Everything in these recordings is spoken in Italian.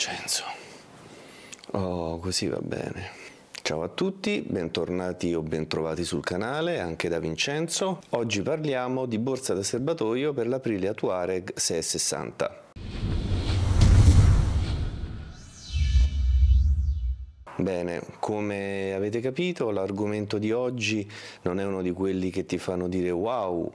Vincenzo. Oh, così va bene. Ciao a tutti, bentornati o bentrovati sul canale, anche da Vincenzo. Oggi parliamo di borsa da serbatoio per l'Aprilia Tuareg 660. Bene, come avete capito l'argomento di oggi non è uno di quelli che ti fanno dire wow,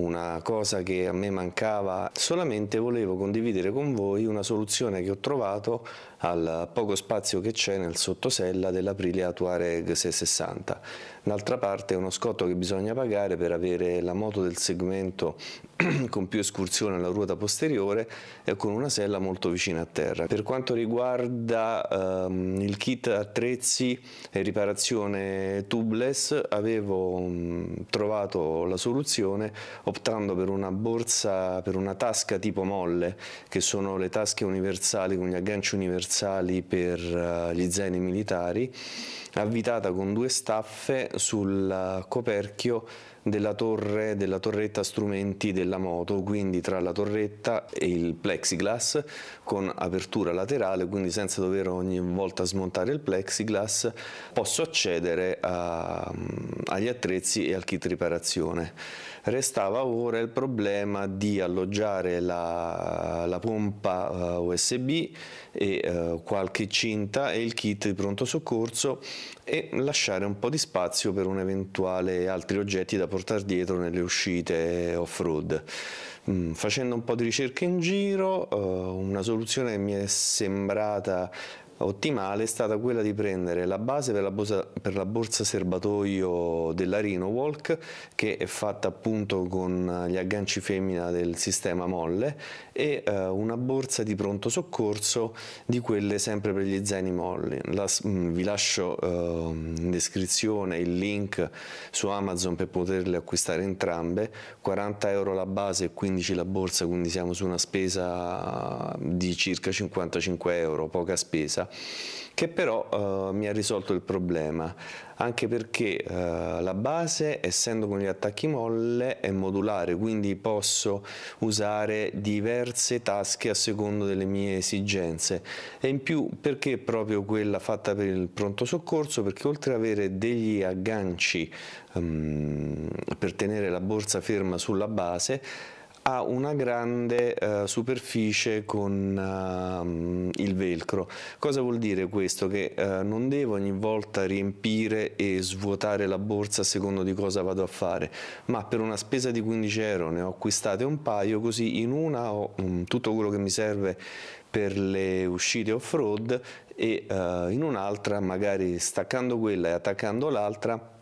una cosa che a me mancava, solamente volevo condividere con voi una soluzione che ho trovato al poco spazio che c'è nel sottosella dell'Aprilia Tuareg 660. D'altra parte è uno scotto che bisogna pagare per avere la moto del segmento con più escursione alla ruota posteriore e con una sella molto vicina a terra. Per quanto riguarda ehm, il kit attrezzi e riparazione tubeless avevo mh, trovato la soluzione optando per una borsa, per una tasca tipo molle che sono le tasche universali con gli agganci universali trasversali per eh, gli zaini militari, avvitata con due staffe sul eh, coperchio della torre, della torretta strumenti della moto, quindi tra la torretta e il plexiglass con apertura laterale, quindi senza dover ogni volta smontare il plexiglass, posso accedere a, mm, agli attrezzi e al kit riparazione. Restava ora il problema di alloggiare la, la pompa eh, USB e uh, qualche cinta e il kit di pronto soccorso e lasciare un po' di spazio per un eventuale altri oggetti da poter portare dietro nelle uscite off-road. Mm, facendo un po' di ricerca in giro, eh, una soluzione che mi è sembrata ottimale è stata quella di prendere la base per la, borsa, per la borsa serbatoio della Rhino che è fatta appunto con gli agganci femmina del sistema molle e eh, una borsa di pronto soccorso di quelle sempre per gli zaini molli. La, mm, vi lascio eh, in descrizione il link su Amazon per poterle acquistare entrambe, 40 euro la base e 15 la borsa, quindi siamo su una spesa di circa 55 euro, poca spesa che però eh, mi ha risolto il problema, anche perché eh, la base, essendo con gli attacchi molle, è modulare, quindi posso usare diverse tasche a secondo delle mie esigenze. E in più, perché proprio quella fatta per il pronto soccorso? Perché oltre ad avere degli agganci ehm, per tenere la borsa ferma sulla base, ha una grande eh, superficie con eh, il velcro. Cosa vuol dire questo? Che eh, non devo ogni volta riempire e svuotare la borsa a secondo di cosa vado a fare, ma per una spesa di 15 euro ne ho acquistate un paio, così in una ho um, tutto quello che mi serve per le uscite off-road e eh, in un'altra, magari staccando quella e attaccando l'altra,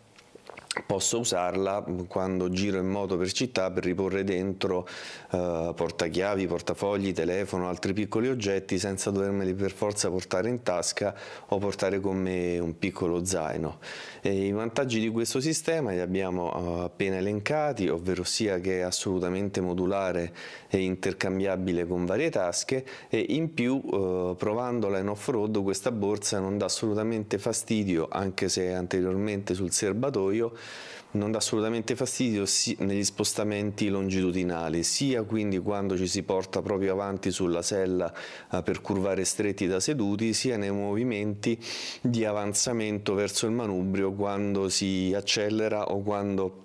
posso usarla quando giro in moto per città per riporre dentro eh, portachiavi, portafogli, telefono, altri piccoli oggetti senza dovermeli per forza portare in tasca o portare con me un piccolo zaino. E I vantaggi di questo sistema li abbiamo eh, appena elencati, ovvero sia che è assolutamente modulare e intercambiabile con varie tasche e in più eh, provandola in off-road questa borsa non dà assolutamente fastidio anche se anteriormente sul serbatoio non dà assolutamente fastidio negli spostamenti longitudinali, sia quindi quando ci si porta proprio avanti sulla sella eh, per curvare stretti da seduti, sia nei movimenti di avanzamento verso il manubrio quando si accelera o quando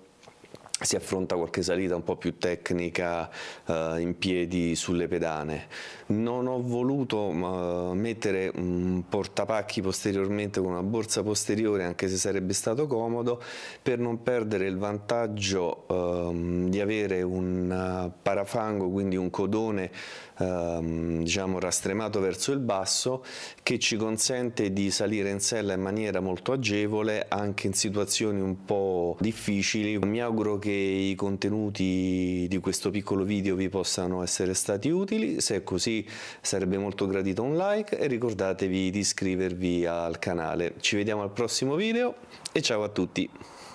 si affronta qualche salita un po' più tecnica eh, in piedi sulle pedane. Non ho voluto eh, mettere un portapacchi posteriormente con una borsa posteriore, anche se sarebbe stato comodo, per non perdere il vantaggio eh, di avere un parafango, quindi un codone ehm, diciamo rastremato verso il basso, che ci consente di salire in sella in maniera molto agevole anche in situazioni un po' difficili. Mi auguro che che i contenuti di questo piccolo video vi possano essere stati utili, se è così sarebbe molto gradito un like e ricordatevi di iscrivervi al canale. Ci vediamo al prossimo video e ciao a tutti!